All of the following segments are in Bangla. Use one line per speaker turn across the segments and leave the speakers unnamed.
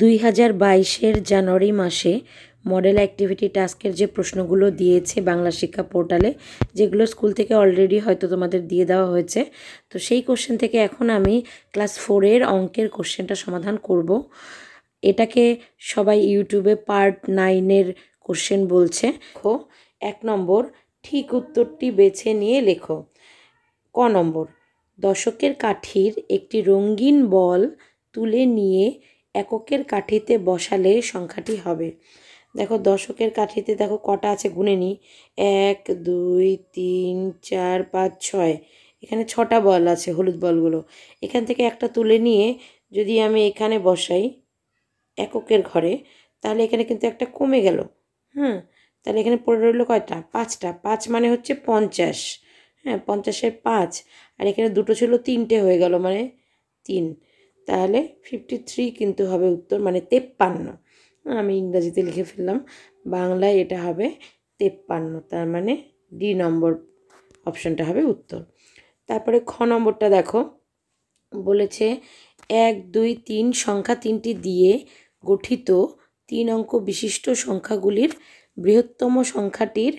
দুই হাজার বাইশের জানুয়ারি মাসে মডেল অ্যাক্টিভিটি টাস্কের যে প্রশ্নগুলো দিয়েছে বাংলা শিক্ষা পোর্টালে যেগুলো স্কুল থেকে অলরেডি হয়তো তোমাদের দিয়ে দেওয়া হয়েছে তো সেই কোশ্চেন থেকে এখন আমি ক্লাস ফোরের অঙ্কের কোশ্চেনটা সমাধান করব এটাকে সবাই ইউটিউবে পার্ট নাইনের কোশ্চেন বলছে খো এক নম্বর ঠিক উত্তরটি বেছে নিয়ে লেখো ক নম্বর দশকের কাঠির একটি রঙিন বল তুলে নিয়ে এককের কাঠিতে বসালে সংখ্যাটি হবে দেখো দশকের কাঠিতে দেখো কটা আছে গুনে নিই এক দুই তিন চার পাঁচ ছয় এখানে ছটা বল আছে হলুদ বলগুলো এখান থেকে একটা তুলে নিয়ে যদি আমি এখানে বসাই এককের ঘরে তাহলে এখানে কিন্তু একটা কমে গেল হ্যাঁ তাহলে এখানে পড়ে রইল কয়টা পাঁচটা পাঁচ মানে হচ্ছে পঞ্চাশ হ্যাঁ পঞ্চাশের পাঁচ আর এখানে দুটো ছিল তিনটে হয়ে গেল মানে তিন তাহলে ফিফটি থ্রি কিন্তু হবে উত্তর মানে তেপ্পান্ন আমি ইংরাজিতে লিখে ফেললাম বাংলায় এটা হবে তেপ্পান্ন তার মানে ডি নম্বর অপশানটা হবে উত্তর তারপরে খ নম্বরটা দেখো বলেছে এক দুই তিন সংখ্যা তিনটি দিয়ে গঠিত তিন অঙ্ক বিশিষ্ট সংখ্যাগুলির বৃহত্তম সংখ্যাটির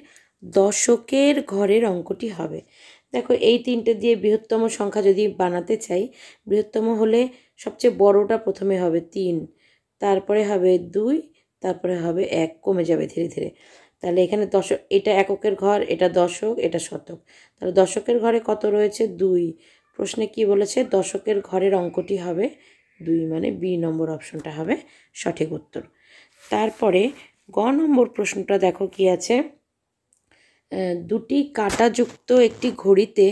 দশকের ঘরের অঙ্কটি হবে দেখো এই তিনটে দিয়ে বৃহত্তম সংখ্যা যদি বানাতে চাই বৃহত্তম হলে সবচেয়ে বড়টা প্রথমে হবে তিন তারপরে হবে দুই তারপরে হবে এক কমে যাবে ধীরে ধীরে তাহলে এখানে দশক এটা এককের ঘর এটা দশক এটা শতক তাহলে দশকের ঘরে কত রয়েছে দুই প্রশ্নে কি বলেছে দশকের ঘরের অঙ্কটি হবে দুই মানে বি নম্বর অপশনটা হবে সঠিক উত্তর তারপরে গ নম্বর প্রশ্নটা দেখো কি আছে দুটি কাঁটাযুক্ত একটি ঘড়িতে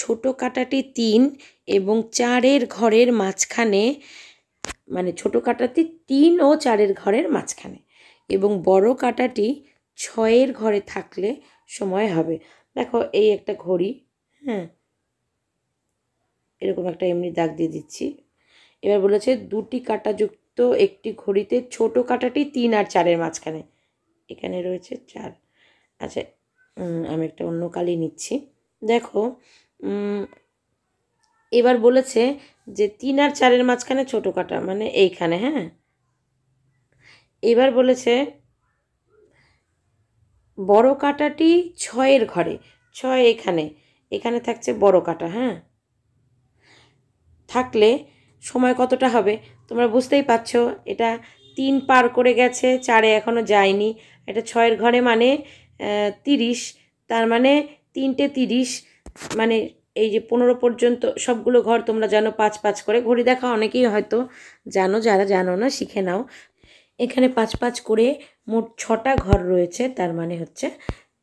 ছোট কাঁটাটি তিন এবং চারের ঘরের মাঝখানে মানে ছোট কাঁটাটি তিন ও চারের ঘরের মাঝখানে এবং বড় কাঁটাটি ছয়ের ঘরে থাকলে সময় হবে দেখো এই একটা ঘড়ি হ্যাঁ এরকম একটা এমনি দাগ দিয়ে দিচ্ছি এবার বলেছে দুটি কাঁটাযুক্ত একটি ঘড়িতে ছোট কাঁটাটি তিন আর চারের মাঝখানে এখানে রয়েছে চার আচ্ছা আমি একটা অন্য কালি নিচ্ছি দেখো এবার বলেছে যে তিন আর চারের মাঝখানে ছোটো কাটা মানে এইখানে হ্যাঁ এবার বলেছে বড় কাটাটি ছয়ের ঘরে ছয় এখানে এখানে থাকছে বড় কাটা হ্যাঁ থাকলে সময় কতটা হবে তোমরা বুঝতেই পারছো এটা তিন পার করে গেছে চারে এখনও যায়নি এটা ছয়ের ঘরে মানে তিরিশ তার মানে তিনটে তিরিশ মানে এই যে পনেরো পর্যন্ত সবগুলো ঘর তোমরা জানো পাঁচ পাঁচ করে ঘড়ি দেখা অনেকেই হয়তো জানো যারা জানো না শিখে নাও এখানে পাঁচ পাঁচ করে মোট ছটা ঘর রয়েছে তার মানে হচ্ছে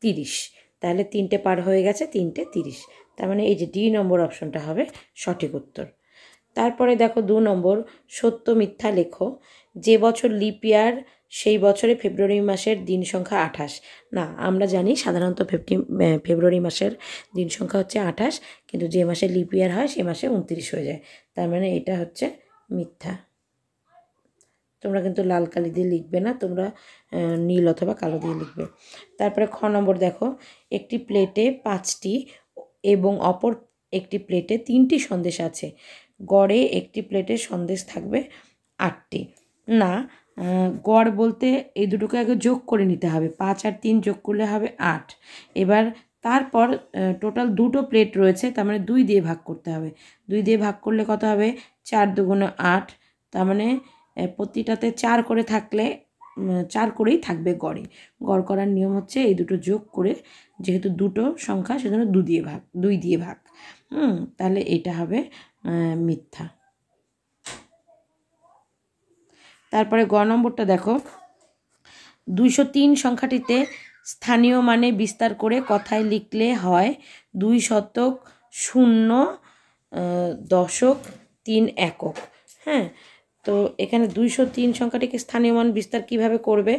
তিরিশ তাহলে তিনটে পার হয়ে গেছে তিনটে তিরিশ তার মানে এই যে ডি নম্বর অপশনটা হবে সঠিক উত্তর তারপরে দেখো দু নম্বর সত্য মিথ্যা লেখো যে বছর লিপিয়ার সেই বছরে ফেব্রুয়ারি মাসের দিন সংখ্যা আঠাশ না আমরা জানি সাধারণত ফেফটি ফেব্রুয়ারি মাসের দিন সংখ্যা হচ্ছে আঠাশ কিন্তু যে মাসে লিপ ইয়ার হয় সে মাসে উনত্রিশ হয়ে যায় তার মানে এটা হচ্ছে মিথ্যা তোমরা কিন্তু লাল কালি দিয়ে লিখবে না তোমরা নীল অথবা কালো দিয়ে লিখবে তারপরে খ নম্বর দেখো একটি প্লেটে পাঁচটি এবং অপর একটি প্লেটে তিনটি সন্দেশ আছে গড়ে একটি প্লেটে সন্দেশ থাকবে আটটি না গড় বলতে এই দুটোকে আগে যোগ করে নিতে হবে পাঁচ আর তিন যোগ করলে হবে আট এবার তারপর টোটাল দুটো প্লেট রয়েছে তার মানে দুই দিয়ে ভাগ করতে হবে দুই দিয়ে ভাগ করলে কত হবে চার দুগুণ আট তার মানে প্রতিটাতে চার করে থাকলে চার করেই থাকবে গড়ে গড় করার নিয়ম হচ্ছে এই দুটো যোগ করে যেহেতু দুটো সংখ্যা সেজন্য দু দিয়ে ভাগ দুই দিয়ে ভাগ হুম তাহলে এটা হবে মিথ্যা তারপরে গ নম্বরটা দেখো দুইশো তিন সংখ্যাটিতে স্থানীয় মানে বিস্তার করে কথায় লিখলে হয় দুই শতক শূন্য দশক তিন একক হ্যাঁ তো এখানে দুইশো তিন সংখ্যাটিকে স্থানীয় মান বিস্তার কিভাবে করবে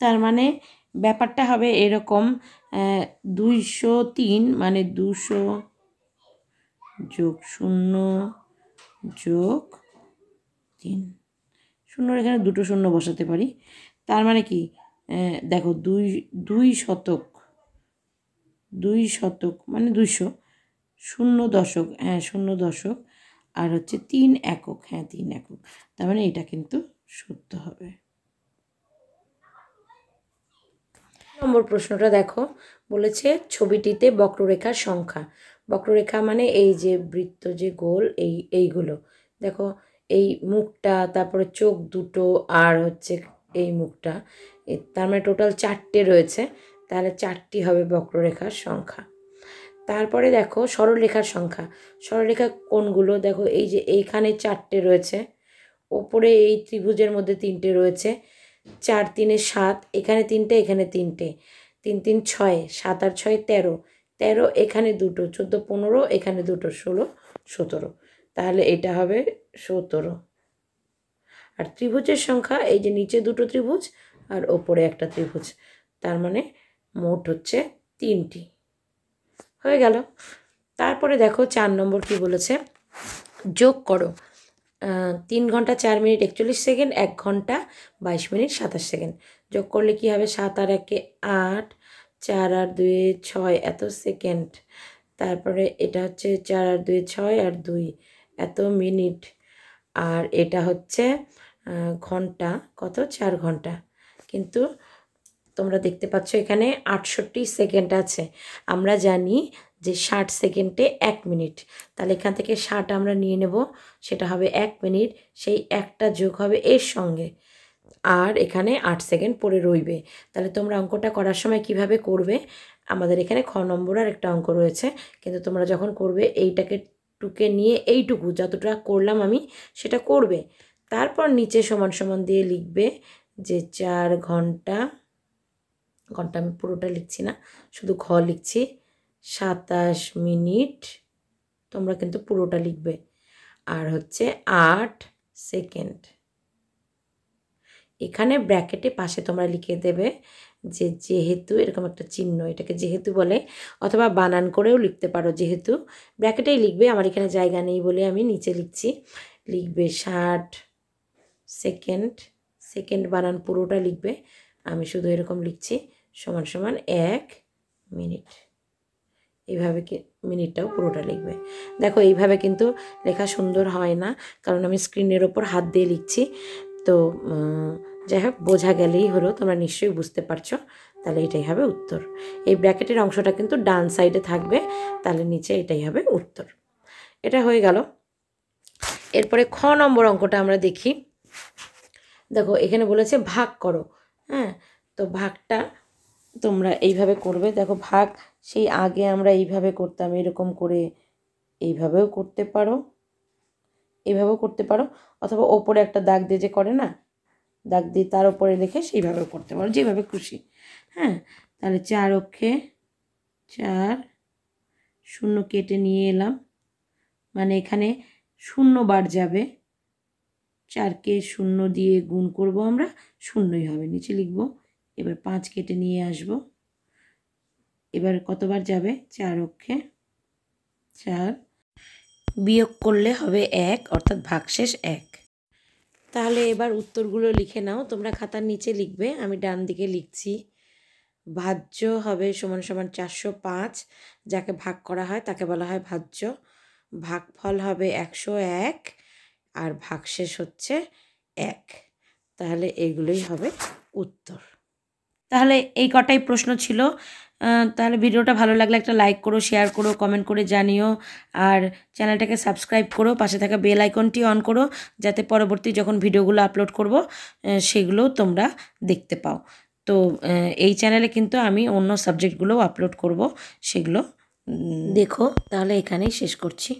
তার মানে ব্যাপারটা হবে এরকম দুইশো তিন মানে দুশো যোগ শূন্য যোগ তিন শূন্যর এখানে দুটো শূন্য বসাতে পারি তার মানে কি দেখো দুই দুই শতক দুই শতক মানে দুইশো শূন্য দশক হ্যাঁ শূন্য দশক আর হচ্ছে তিন একক হ্যাঁ তিন একক তার মানে এটা কিন্তু সত্য হবে নম্বর প্রশ্নটা দেখো বলেছে ছবিটিতে বক্ররেখার সংখ্যা বক্ররেখা মানে এই যে বৃত্ত যে গোল এই এইগুলো দেখো এই মুখটা তারপরে চোখ দুটো আর হচ্ছে এই মুখটা তার মানে টোটাল চারটে রয়েছে তাহলে চারটি হবে বক্ররেখার সংখ্যা তারপরে দেখো সরলরেখার সংখ্যা সরলরেখা কোনগুলো দেখো এই যে এইখানে চারটে রয়েছে ওপরে এই ত্রিভুজের মধ্যে তিনটে রয়েছে চার তিনে সাত এখানে তিনটে এখানে তিনটে তিন তিন ছয় সাত আর ছয় তেরো তেরো এখানে দুটো চোদ্দো পনেরো এখানে দুটো ষোলো সতেরো তাহলে এটা হবে সতেরো আর ত্রিভুজের সংখ্যা এই যে নিচে দুটো ত্রিভুজ আর ওপরে একটা ত্রিভুজ তার মানে মোট হচ্ছে তিনটি হয়ে গেল তারপরে দেখো চার নম্বর কি বলেছে যোগ করো তিন ঘন্টা চার মিনিট একচল্লিশ সেকেন্ড এক ঘন্টা বাইশ মিনিট সাতাশ সেকেন্ড যোগ করলে কি হবে সাত আর একে আট চার আর দুয়ে ছয় এত সেকেন্ড তারপরে এটা হচ্ছে চার আর দুয়ে ছয় আর দুই এত মিনিট আর এটা হচ্ছে ঘন্টা কত চার ঘন্টা কিন্তু তোমরা দেখতে পাচ্ছ এখানে আটষট্টি সেকেন্ড আছে আমরা জানি যে ষাট সেকেন্ডে এক মিনিট তাহলে এখান থেকে ষাট আমরা নিয়ে নেব সেটা হবে এক মিনিট সেই একটা যোগ হবে এর সঙ্গে আর এখানে আট সেকেন্ড পরে রইবে তাহলে তোমরা অঙ্কটা করার সময় কিভাবে করবে আমাদের এখানে খ নম্বর আর একটা অঙ্ক রয়েছে কিন্তু তোমরা যখন করবে এইটাকে টুকে নিয়ে এইটুকু যতটা করলাম আমি সেটা করবে তারপর নিচে সমান সমান দিয়ে লিখবে যে চার ঘন্টা ঘন্টা আমি পুরোটা লিখছি না শুধু ঘ লিখছি সাতাশ মিনিট তোমরা কিন্তু পুরোটা লিখবে আর হচ্ছে আট সেকেন্ড এখানে ব্র্যাকেটে পাশে তোমরা লিখে দেবে যে যেহেতু এরকম একটা চিহ্ন এটাকে যেহেতু বলে অথবা বানান করেও লিখতে পারো যেহেতু ব্র্যাকেটেই লিখবে আমার এখানে জায়গা নেই বলে আমি নিচে লিখছি লিখবে ষাট সেকেন্ড সেকেন্ড বানান পুরোটা লিখবে আমি শুধু এরকম লিখছি সমান সমান এক মিনিট এইভাবে মিনিটটাও পুরোটা লিখবে দেখো এইভাবে কিন্তু লেখা সুন্দর হয় না কারণ আমি স্ক্রিনের ওপর হাত দিয়ে লিখছি তো যাই হোক বোঝা গেলেই হলো তোমরা নিশ্চয়ই বুঝতে পারছো তাহলে এটাই হবে উত্তর এই ব্র্যাকেটের অংশটা কিন্তু ডান সাইডে থাকবে তাহলে নিচে এটাই হবে উত্তর এটা হয়ে গেল এরপরে খ নম্বর অঙ্কটা আমরা দেখি দেখো এখানে বলেছে ভাগ করো হ্যাঁ তো ভাগটা তোমরা এইভাবে করবে দেখো ভাগ সেই আগে আমরা এইভাবে করতাম এরকম করে এইভাবেও করতে পারো এইভাবেও করতে পারো অথবা ওপরে একটা দাগ দিয়ে যে করে না দাগ দিয়ে তার ওপরে রেখে সেইভাবে করতে পারো যেভাবে খুশি হ্যাঁ তাহলে চার অক্ষে চার শূন্য কেটে নিয়ে এলাম মানে এখানে শূন্য বার যাবে চারকে শূন্য দিয়ে গুণ করব আমরা শূন্যই হবে নিচে লিখব এবার পাঁচ কেটে নিয়ে আসব এবার কতবার যাবে চার অক্ষে চার বিয়োগ করলে হবে এক অর্থাৎ ভাগশেষ এক তাহলে এবার উত্তরগুলো লিখে নাও তোমরা খাতার নিচে লিখবে আমি ডান দিকে লিখছি ভাজ্য হবে সমান সমান চারশো পাঁচ যাকে ভাগ করা হয় তাকে বলা হয় ভাজ্য ভাগফল হবে একশো এক আর ভাগশেষ হচ্ছে এক তাহলে এগুলোই হবে উত্তর তাহলে এই কটাই প্রশ্ন ছিল তাহলে ভিডিওটা ভালো লাগলে একটা লাইক করো শেয়ার করো কমেন্ট করে জানিও আর চ্যানেলটাকে সাবস্ক্রাইব করো পাশে থাকা বেল আইকনটি অন করো যাতে পরবর্তী যখন ভিডিওগুলো আপলোড করব সেগুলো তোমরা দেখতে পাও তো এই চ্যানেলে কিন্তু আমি অন্য সাবজেক্টগুলোও আপলোড করব সেগুলো দেখো তাহলে এখানেই শেষ করছি